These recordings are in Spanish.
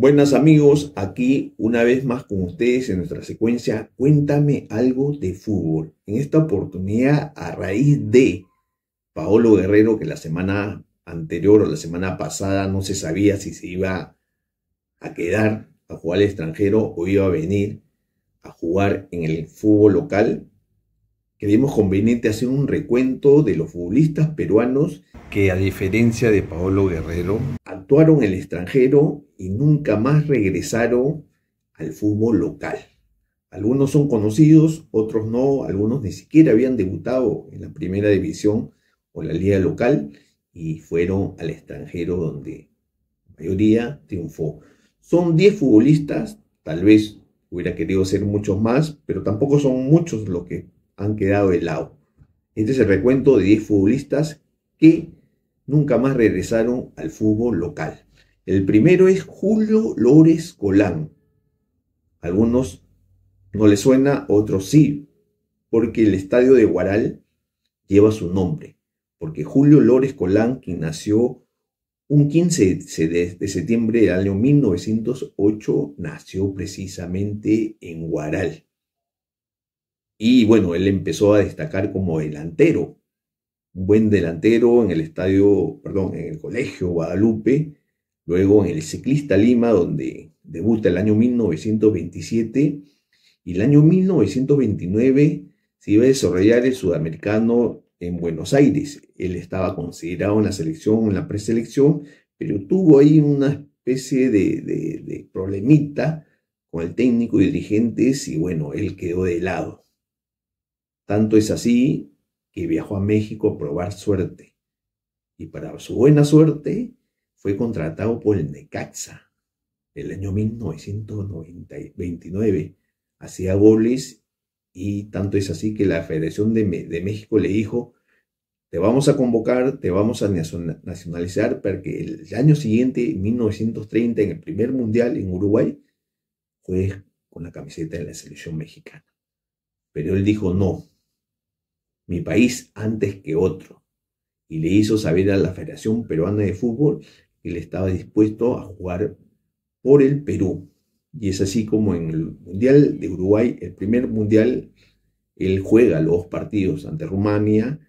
Buenas amigos, aquí una vez más con ustedes en nuestra secuencia Cuéntame algo de fútbol. En esta oportunidad a raíz de Paolo Guerrero que la semana anterior o la semana pasada no se sabía si se iba a quedar a jugar al extranjero o iba a venir a jugar en el fútbol local. Creemos conveniente hacer un recuento de los futbolistas peruanos que a diferencia de Paolo Guerrero actuaron en el extranjero y nunca más regresaron al fútbol local. Algunos son conocidos, otros no, algunos ni siquiera habían debutado en la primera división o la liga local y fueron al extranjero donde la mayoría triunfó. Son 10 futbolistas, tal vez hubiera querido ser muchos más, pero tampoco son muchos los que han quedado de lado. Este es el recuento de 10 futbolistas que nunca más regresaron al fútbol local. El primero es Julio Lores Colán. Algunos no les suena, otros sí, porque el estadio de Guaral lleva su nombre, porque Julio Lores Colán, quien nació un 15 de septiembre del año 1908, nació precisamente en Guaral. Y bueno, él empezó a destacar como delantero, un buen delantero en el estadio, perdón, en el colegio Guadalupe, Luego en el Ciclista Lima, donde debuta el año 1927, y el año 1929 se iba a desarrollar el sudamericano en Buenos Aires. Él estaba considerado en la selección, en la preselección, pero tuvo ahí una especie de, de, problemita con el técnico y dirigentes y bueno, él quedó de lado. Tanto es así que viajó a México a probar suerte. Y para su buena suerte, fue contratado por el Necaxa el año 1929. Hacía goles y tanto es así que la Federación de, México le dijo, te vamos a convocar, te vamos a nacionalizar para que el año siguiente, 1930, en el primer mundial en Uruguay, fue con la camiseta de la selección mexicana. Pero él dijo, no, mi país antes que otro. Y le hizo saber a la Federación Peruana de Fútbol él estaba dispuesto a jugar por el Perú. Y es así como en el Mundial de Uruguay, el primer Mundial, él juega los dos partidos ante Rumania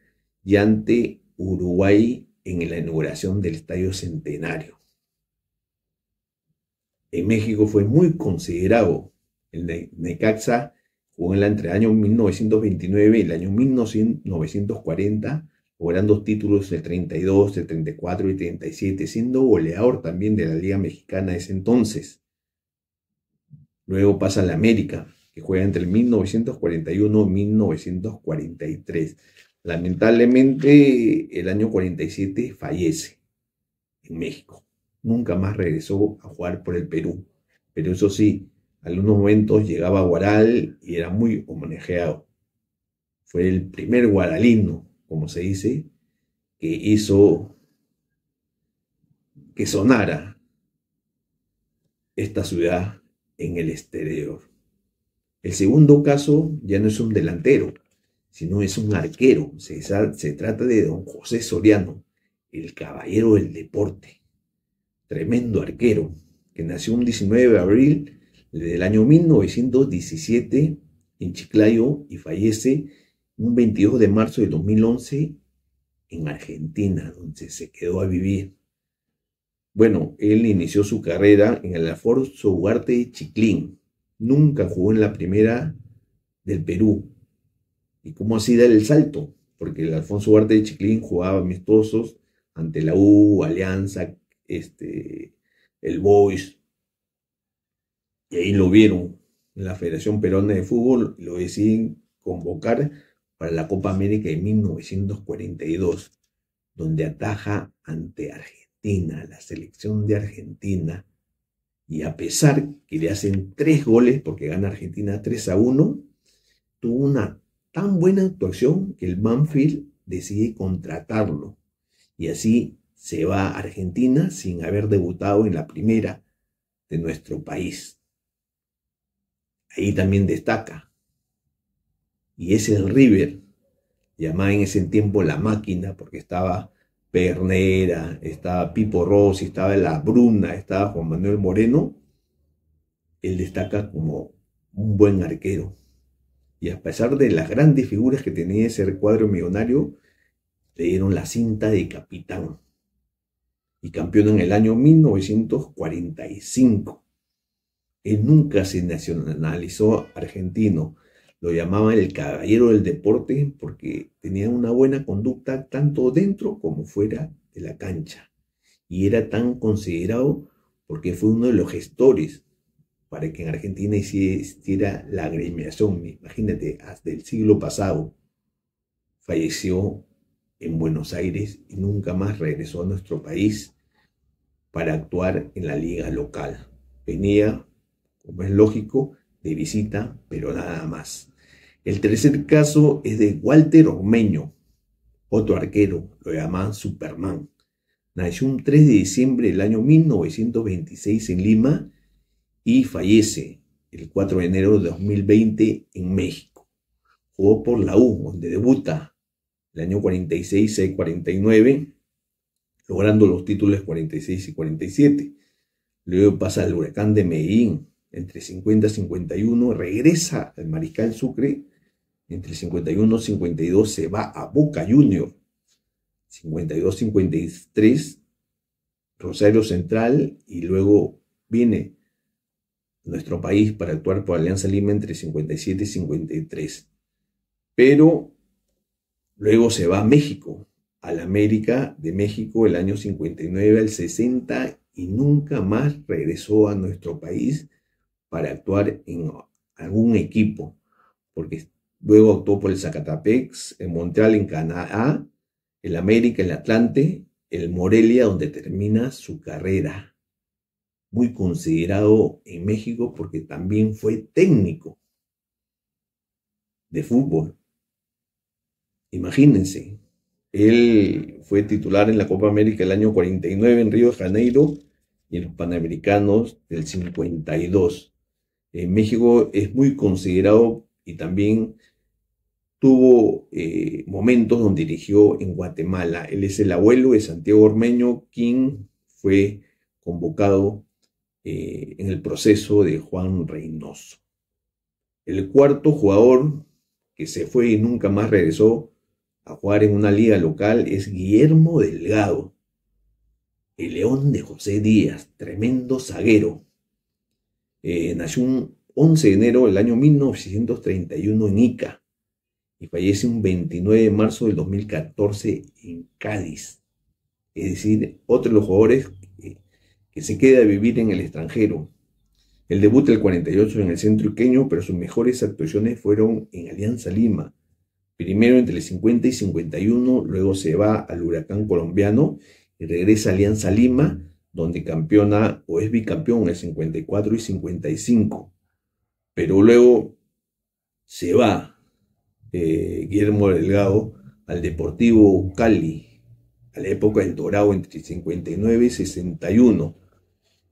y ante Uruguay en la inauguración del Estadio Centenario. En México fue muy considerado. El Necaxa jugó entre el año 1929 y el año 1940 o dos títulos, el 32, el 34 y 37, siendo goleador también de la Liga Mexicana ese entonces. Luego pasa la América, que juega entre el 1941 y 1943. Lamentablemente, el año 47 fallece en México. Nunca más regresó a jugar por el Perú. Pero eso sí, algunos momentos llegaba a Guaral y era muy homenajeado. Fue el primer guaralino como se dice, que hizo que sonara esta ciudad en el exterior. El segundo caso ya no es un delantero, sino es un arquero. Se, trata de don José Soriano, el caballero del deporte. Tremendo arquero, que nació un 19 de abril del año 1917 en Chiclayo y fallece un 22 de marzo del 2011 en Argentina, donde se quedó a vivir. Bueno, él inició su carrera en el Alfonso Ugarte de Chiclín. Nunca jugó en la primera del Perú. ¿Y cómo así dar el salto? Porque el Alfonso Ugarte de Chiclín jugaba amistosos ante la U, Alianza, este, el Boys. Y ahí lo vieron en la Federación Peruana de Fútbol, lo deciden convocar para la Copa América de 1942, donde ataja ante Argentina, la selección de Argentina, y a pesar que le hacen tres goles, porque gana Argentina 3 a 1, tuvo una tan buena actuación que el Manfield decide contratarlo. Y así se va a Argentina sin haber debutado en la primera de nuestro país. Ahí también destaca y es River. Llamada en ese tiempo la máquina, porque estaba Pernera, estaba Pipo Rossi, estaba La Bruna, estaba Juan Manuel Moreno. Él destaca como un buen arquero. Y a pesar de las grandes figuras que tenía ese cuadro millonario, le dieron la cinta de capitán. Y campeón en el año 1945. Él nunca se nacionalizó argentino lo llamaban el caballero del deporte porque tenía una buena conducta tanto dentro como fuera de la cancha. Y era tan considerado porque fue uno de los gestores para que en Argentina existiera la agremiación, imagínate, hasta el siglo pasado. Falleció en Buenos Aires y nunca más regresó a nuestro país para actuar en la liga local. Venía, como es lógico, de visita, pero nada más. El tercer caso es de Walter Ormeño, otro arquero, lo llaman Superman. Nació un 3 de diciembre del año 1926 en Lima y fallece el 4 de enero de 2020 en México. Jugó por la U, donde debuta el año 46 y 49, logrando los títulos 46 y 47. Luego pasa al Huracán de Medellín, entre 50 y 51, regresa al Mariscal Sucre, entre 51 y 52 se va a Boca Junior, 52 53 Rosario Central y luego viene nuestro país para actuar por Alianza Lima entre 57 y 53. Pero luego se va a México, a la América de México el año 59 al 60 y nunca más regresó a nuestro país para actuar en algún equipo, porque luego actuó por el Zacatepex, en Montreal, en Canadá, el América, el Atlante, el Morelia, donde termina su carrera. Muy considerado en México porque también fue técnico de fútbol. Imagínense, él fue titular en la Copa América el año 49 en Río de Janeiro y en los Panamericanos del 52. México es muy considerado y también tuvo eh, momentos donde dirigió en Guatemala. Él es el abuelo de Santiago Ormeño, quien fue convocado eh, en el proceso de Juan Reynoso. El cuarto jugador que se fue y nunca más regresó a jugar en una liga local es Guillermo Delgado, el león de José Díaz, tremendo zaguero, eh, nació un 11 de enero del año 1931 en Ica y fallece un 29 de marzo del 2014 en Cádiz. Es decir, otro de los jugadores que, se queda a vivir en el extranjero. El debut del 48 en el centro iqueño, pero sus mejores actuaciones fueron en Alianza Lima. Primero entre el 50 y 51, luego se va al Huracán colombiano y regresa a Alianza Lima donde campeona o es bicampeón en 54 y 55. Pero luego se va eh, Guillermo Delgado al Deportivo Cali, a la época del Dorado entre 59 y 61.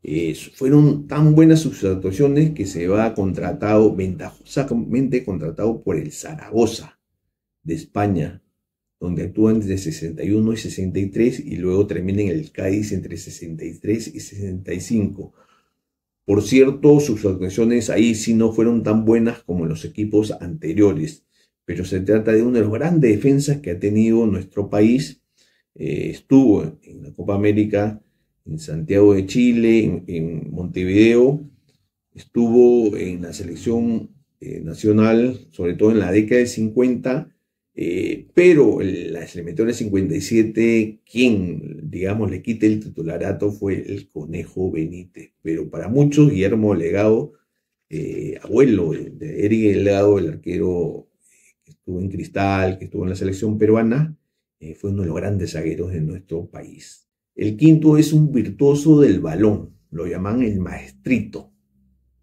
Eh, fueron tan buenas sus actuaciones que se va contratado, ventajosamente contratado por el Zaragoza de España donde actúan entre 61 y 63 y luego termina en el Cádiz entre 63 y 65. Por cierto, sus actuaciones ahí sí no fueron tan buenas como en los equipos anteriores, pero se trata de una de las grandes defensas que ha tenido nuestro país. Eh, estuvo en la Copa América, en Santiago de Chile, en, Montevideo, estuvo en la selección eh, nacional, sobre todo en la década de 50, eh, pero el, en el 57, quien, digamos, le quite el titularato fue el Conejo Benítez. Pero para muchos, Guillermo Legado, eh, abuelo de Eric Legado, el arquero eh, que estuvo en Cristal, que estuvo en la selección peruana, eh, fue uno de los grandes zagueros de nuestro país. El quinto es un virtuoso del balón, lo llaman el maestrito,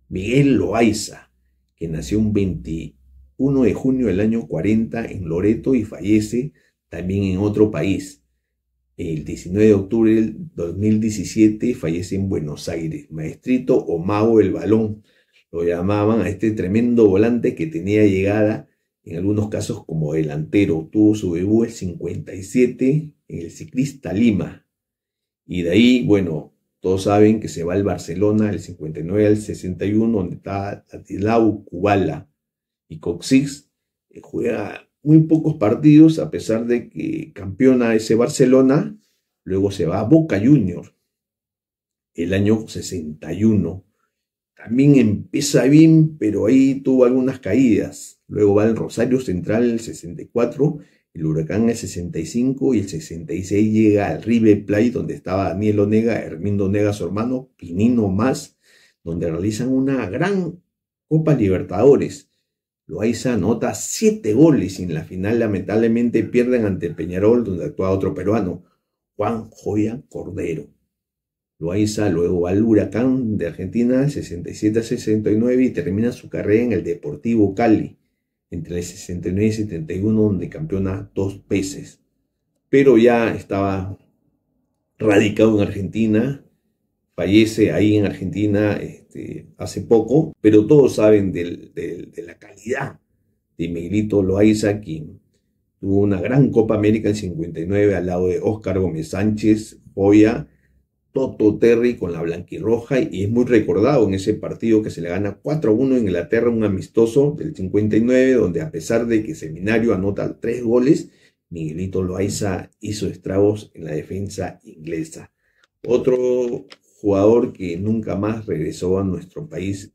Miguel Loaiza, que nació un 20 1 de junio del año 40 en Loreto y fallece también en otro país. El 19 de octubre del 2017 fallece en Buenos Aires, maestrito o mago del balón. Lo llamaban a este tremendo volante que tenía llegada, en algunos casos como delantero. Tuvo su debut el 57 en el Ciclista Lima. Y de ahí, bueno, todos saben que se va al Barcelona el 59 al 61, donde está Tatislao Kubala y Coxis eh, juega muy pocos partidos, a pesar de que campeona ese Barcelona, luego se va a Boca Juniors el año 61. También empieza bien, pero ahí tuvo algunas caídas. Luego va el Rosario Central el 64, el Huracán el 65 y el 66 llega al River Play, donde estaba Daniel Onega, Hermindo Onega, su hermano, Pinino más, donde realizan una gran Copa Libertadores Loaiza anota siete goles y en la final lamentablemente pierden ante el Peñarol, donde actúa otro peruano, Juan Joya Cordero. Loaiza luego va al Huracán de Argentina 67 69 y termina su carrera en el Deportivo Cali entre el 69 y 71 donde campeona dos veces. Pero ya estaba radicado en Argentina fallece ahí en Argentina este, hace poco, pero todos saben de la calidad de Miguelito Loaiza, quien tuvo una gran Copa América en 59 al lado de Oscar Gómez Sánchez, Joya, Toto Terry con la blanquirroja y es muy recordado en ese partido que se le gana 4-1 en Inglaterra, un amistoso del 59, donde a pesar de que Seminario anota tres goles, Miguelito Loaiza hizo estragos en la defensa inglesa. Otro jugador que nunca más regresó a nuestro país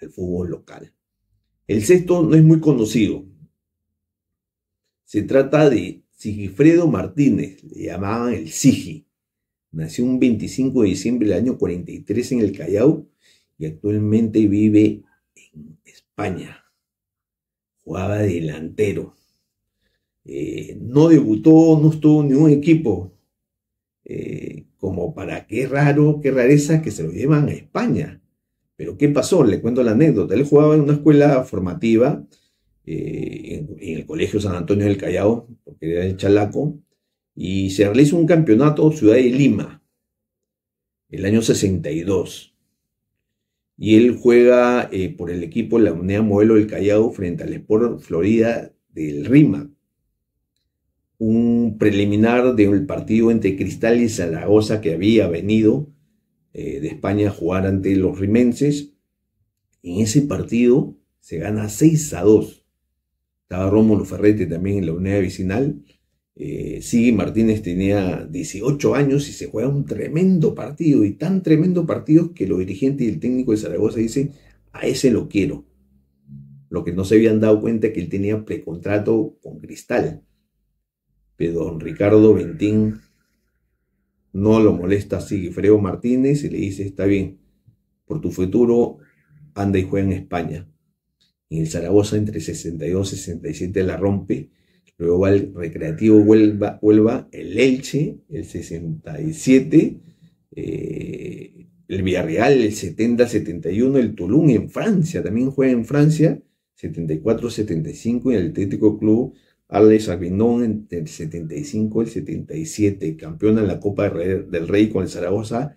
al fútbol local. El sexto no es muy conocido. Se trata de Sigifredo Martínez, le llamaban el Sigi. Nació un 25 de diciembre del año 43 en el Callao y actualmente vive en España. Jugaba delantero. Eh, no debutó, no estuvo en ningún equipo. Eh, como para qué raro, qué rareza que se lo llevan a España. Pero ¿qué pasó? Le cuento la anécdota. Él jugaba en una escuela formativa, eh, en, el Colegio San Antonio del Callao, porque era el Chalaco, y se realizó un campeonato Ciudad de Lima, el año 62. Y él juega eh, por el equipo La Unión Modelo del Callao frente al Sport Florida del RIMAC un preliminar del partido entre Cristal y Zaragoza que había venido eh, de España a jugar ante los rimenses. En ese partido se gana 6 a 2. Estaba Rómulo Ferrete también en la unidad vecinal. Eh, Martínez tenía 18 años y se juega un tremendo partido, y tan tremendo partido que los dirigentes y el técnico de Zaragoza dicen, a ese lo quiero. Lo que no se habían dado cuenta es que él tenía precontrato con Cristal pero don Ricardo Ventín no lo molesta así. Sigifredo Martínez y le dice, está bien, por tu futuro anda y juega en España. En el Zaragoza entre 62 y 67 la rompe, luego va el Recreativo Huelva, Huelva el Elche, el 67, eh, el Villarreal, el 70-71, el Toulon en Francia, también juega en Francia, 74-75 en el Atlético Club Alex Aguinón en el 75, el 77, campeona en la Copa del Rey con el Zaragoza,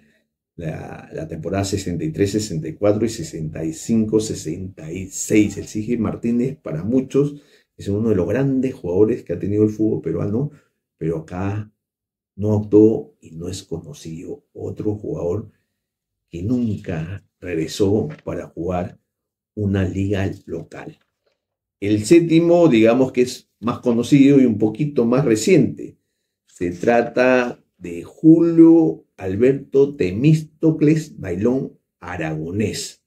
la, temporada 63-64 y 65-66. El Sigi Martínez, para muchos, es uno de los grandes jugadores que ha tenido el fútbol peruano, pero acá no actuó y no es conocido. Otro jugador que nunca regresó para jugar una liga local. El séptimo, digamos que es más conocido y un poquito más reciente. Se trata de Julio Alberto Temístocles Bailón Aragonés,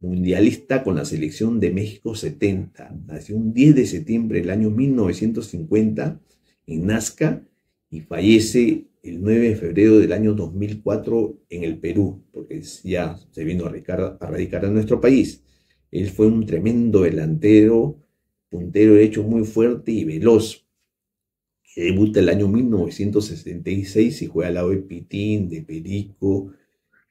mundialista con la selección de México 70. Nació un 10 de septiembre del año 1950 en Nazca y fallece el 9 de febrero del año 2004 en el Perú, porque ya se vino a a radicar a nuestro país. Él fue un tremendo delantero, puntero derecho muy fuerte y veloz. Que debuta el año 1966 y juega al lado de Pitín, de Perico,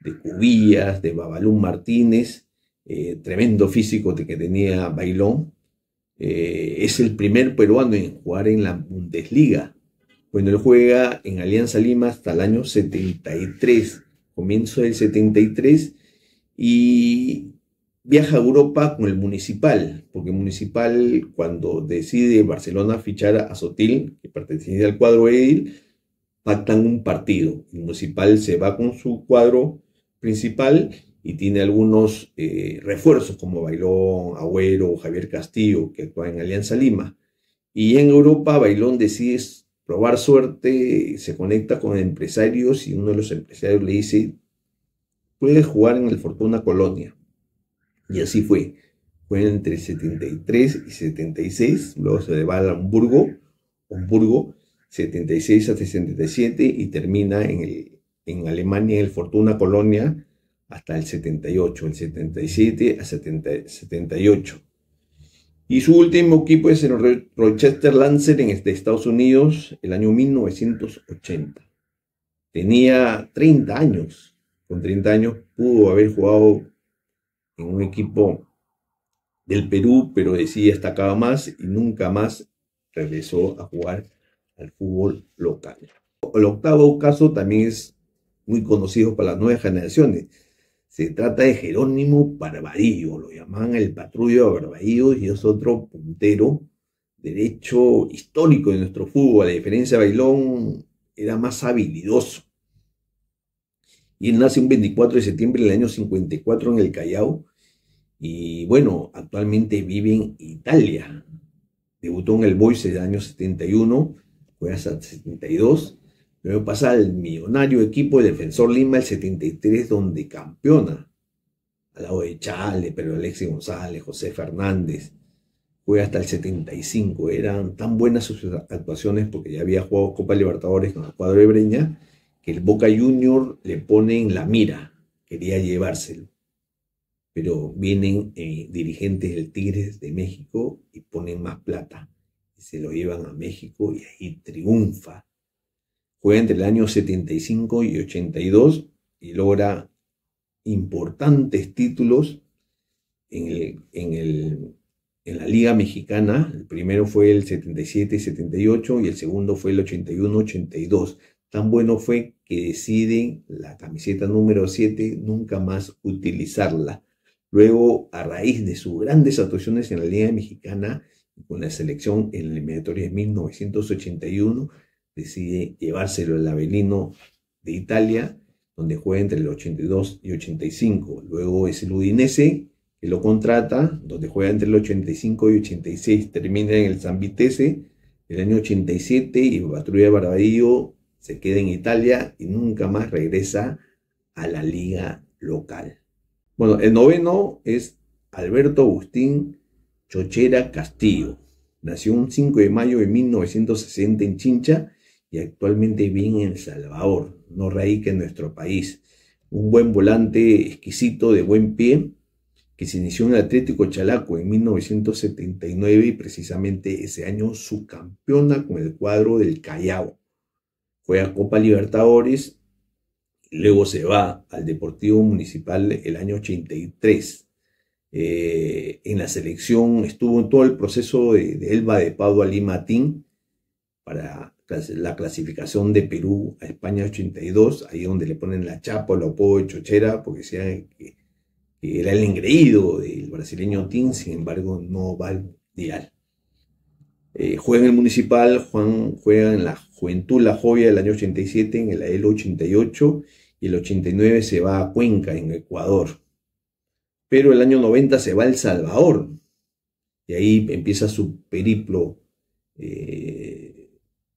de Cubillas, de Babalú Martínez. Eh, tremendo físico que tenía Bailón. Eh, es el primer peruano en jugar en la Bundesliga. Bueno, él juega en Alianza Lima hasta el año 73, comienzo del 73, y viaja a Europa con el Municipal, porque Municipal, cuando decide Barcelona fichar a Sotil, que pertenece al cuadro Edil, pactan un partido. El Municipal se va con su cuadro principal y tiene algunos eh, refuerzos como Bailón, Agüero, Javier Castillo, que actúa en Alianza Lima. Y en Europa, Bailón decide probar suerte, se conecta con empresarios y uno de los empresarios le dice, puede jugar en el Fortuna Colonia y así fue. Fue entre 73 y 76, luego se va a Hamburgo, Hamburgo, 76 a 67 y termina en, Alemania, en el Fortuna Colonia, hasta el 78, el 77 a 78. Y su último equipo es el Rochester Lancer en este, Estados Unidos el año 1980. Tenía 30 años. Con 30 años pudo haber jugado en un equipo del Perú, pero decía hasta más y nunca más regresó a jugar al fútbol local. El octavo caso también es muy conocido para las nuevas generaciones. Se trata de Jerónimo Barbarillo, lo llaman el patrullo de Barbarillo y es otro puntero derecho histórico de nuestro fútbol. A diferencia de Bailón, era más habilidoso y él nace un 24 de septiembre del año 54 en el Callao y bueno, actualmente vive en Italia. Debutó en el Boys del año 71, juega hasta el 72, luego pasa al millonario equipo de Defensor Lima el 73 donde campeona al lado de Chale, pero Alexis González, José Fernández. Fue hasta el 75. Eran tan buenas sus actuaciones porque ya había jugado Copa Libertadores con el cuadro de Breña que el Boca Junior le pone en la mira, quería llevárselo. Pero vienen eh, dirigentes del Tigres de México y ponen más plata. se lo llevan a México y ahí triunfa. Juega entre el año 75 y 82 y logra importantes títulos en, en, el, en la Liga Mexicana. El primero fue el 77 78 y el segundo fue el 81-82 Tan bueno fue que decide la camiseta número 7 nunca más utilizarla. Luego, a raíz de sus grandes actuaciones en la Liga Mexicana con la selección en la eliminatoria de 1981, decide llevárselo al Avelino de Italia, donde juega entre el 82 y 85. Luego es el Udinese, que lo contrata, donde juega entre el 85 y 86. Termina en el Zambitese el año 87 y Patrulla Barbadillo se queda en Italia y nunca más regresa a la liga local. Bueno, el noveno es Alberto Agustín Chochera Castillo. Nació un 5 de mayo de 1960 en Chincha y actualmente vive en El Salvador, no que en nuestro país. Un buen volante exquisito de buen pie que se inició en el Atlético Chalaco en 1979 y precisamente ese año su campeona con el cuadro del Callao. Fue a Copa Libertadores, luego se va al Deportivo Municipal el año 83. Eh, en la selección estuvo en todo el proceso de, Elba de Padua Lima Team para la clasificación de Perú a España 82, ahí donde le ponen la chapa o apodo de chochera, porque sea que, era el engreído del brasileño Tín, sin embargo no va al dial. Eh, juega en el Municipal, Juan juega en la Juventud La Jovia del año 87, en el 88 y el 89 se va a Cuenca, en Ecuador. Pero el año 90 se va a El Salvador y ahí empieza su periplo eh,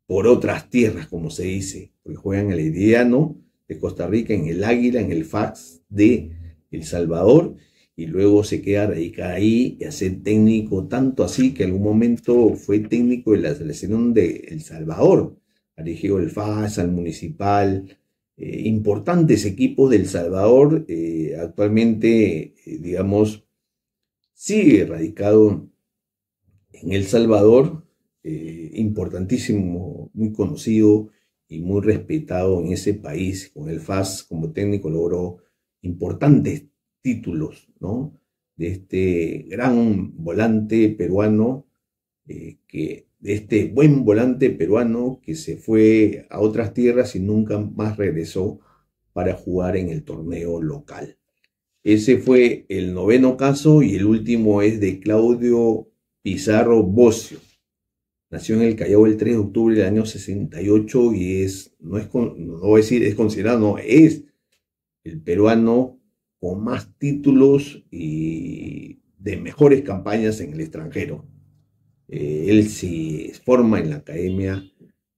por otras tierras, como se dice, porque en el Herediano de Costa Rica, en el Águila, en el Fax de El Salvador y luego se queda radicada ahí y hace técnico, tanto así que en algún momento fue técnico de la selección de El Salvador, dirigió el FAS, al Municipal, eh, importantes equipos del Salvador, eh, actualmente, eh, digamos, sigue radicado en El Salvador, importantísimo, muy conocido y muy respetado en ese país, con el FAS como técnico logró importantes títulos, ¿no? De este gran volante peruano, eh, que, de este buen volante peruano que se fue a otras tierras y nunca más regresó para jugar en el torneo local. Ese fue el noveno caso y el último es de Claudio Pizarro Bocio. Nació en el Callao el 3 de octubre del año 68 y es, no es, no voy a decir, es considerado, no, es el peruano con más títulos y de mejores campañas en el extranjero. Eh, él se forma en la Academia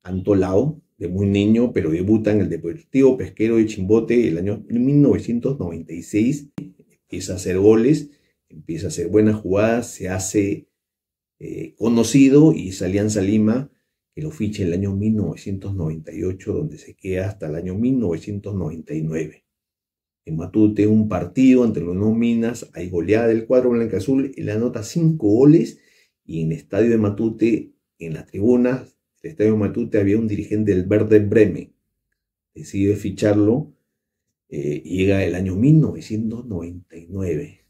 Antolao de muy niño, pero debuta en el Deportivo Pesquero de Chimbote el año 1996. Empieza a hacer goles, empieza a hacer buenas jugadas, se hace eh, conocido y es Alianza Lima que lo ficha en el año 1998, donde se queda hasta el año 1999. En Matute, un partido entre los dos Minas, hay goleada del cuadro blanca azul, él anota cinco goles y en el estadio de Matute, en las tribunas el estadio de Matute, había un dirigente del Verde Bremen. Decide ficharlo eh, y llega el año 1999.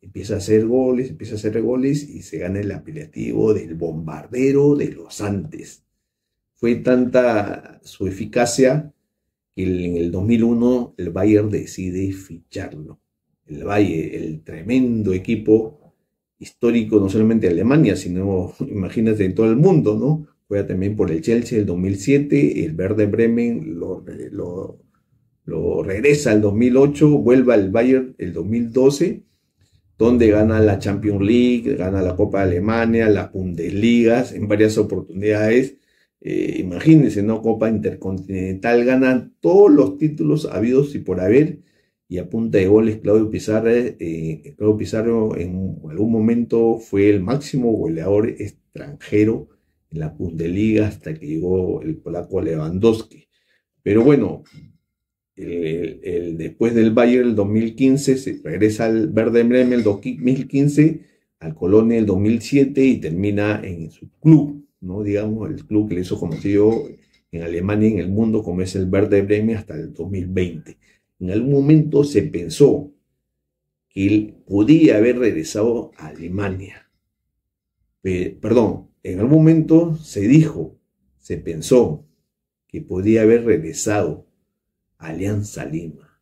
Empieza a hacer goles, empieza a hacer goles y se gana el apelativo del bombardero de los Andes. Fue tanta su eficacia en el 2001 el Bayern decide ficharlo. El Bayern, el tremendo equipo histórico, no solamente de Alemania, sino imagínate en todo el mundo, ¿no? Juega también por el Chelsea el 2007, el Verde Bremen lo, eh, lo, lo regresa el 2008, vuelve al Bayern el 2012 donde gana la Champions League, gana la Copa de Alemania, las Bundesligas en varias oportunidades eh, imagínense, ¿no? Copa Intercontinental ganan todos los títulos habidos y por haber, y a punta de goles, Claudio Pizarro, eh, Claudio Pizarro en algún momento fue el máximo goleador extranjero en la Bundesliga hasta que llegó el polaco Lewandowski. Pero bueno, el, después del Bayern el 2015, se regresa al Verde Bremen el 2015, al Colonia el 2007 y termina en su club. ¿no? digamos, el club que le hizo conocido en Alemania y en el mundo como es el Verde Bremen hasta el 2020. En algún momento se pensó que él podía haber regresado a Alemania. perdón, en algún momento se dijo, se pensó que podía haber regresado a Alianza Lima,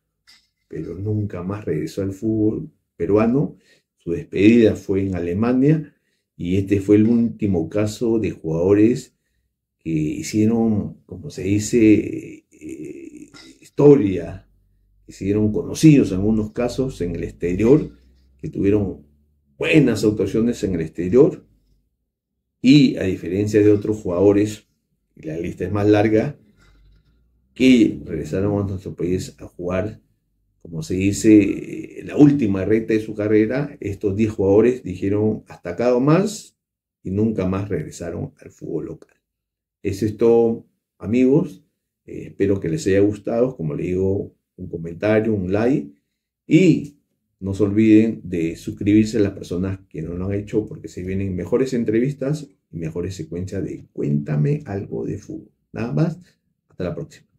pero nunca más regresó al fútbol peruano. Su despedida fue en Alemania y este fue el último caso de jugadores que hicieron, como se dice, eh, historia, que se hicieron conocidos en algunos casos en el exterior, que tuvieron buenas actuaciones en el exterior. Y a diferencia de otros jugadores, la lista es más larga, que regresaron a nuestro país a jugar como se dice, la última recta de su carrera, estos 10 jugadores dijeron hasta acá o más y nunca más regresaron al fútbol local. Es esto, amigos. Eh, espero que les haya gustado. Como le digo, un comentario, un like. Y no se olviden de suscribirse a las personas que no lo han hecho porque se vienen mejores entrevistas y mejores secuencias de Cuéntame algo de fútbol. Nada más. Hasta la próxima.